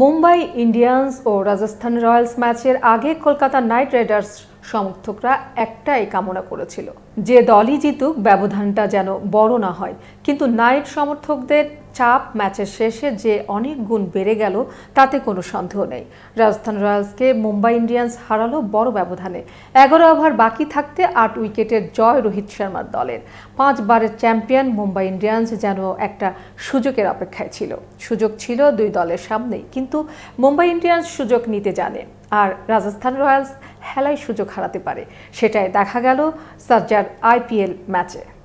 Mumbai Indians ও Rajasthan Royals ম্যাচের আগে কলকাতা নাইট রাইডার্স সমর্থকরা একটাই কামনা করেছিল যে দলই জিতুক ব্যবধানটা যেন বড় না হয় কিন্তু নাইট সমর্থকদের চাপ ম্যাচের শেষে যে অনেক গুণ বেড়ে গেল তাতে কোনো সন্দেহ নেই রাজস্থান রয়্যালসকে মুম্বাই ইন্ডিয়ান্স হারালো বড় ব্যবধানে এগারো ওভার বাকি থাকতে আট উইকেটের জয় রোহিত শর্মার দলের পাঁচবারের চ্যাম্পিয়ন মুম্বাই ইন্ডিয়ান্স যেন একটা সুযোগের অপেক্ষায় ছিল সুযোগ ছিল দুই দলের সামনেই কিন্তু মুম্বাই ইন্ডিয়ান্স সুযোগ নিতে জানে আর রাজস্থান রয়্যালস খেলায় সুযোগ হারাতে পারে সেটাই দেখা গেল সার্জার আইপিএল ম্যাচে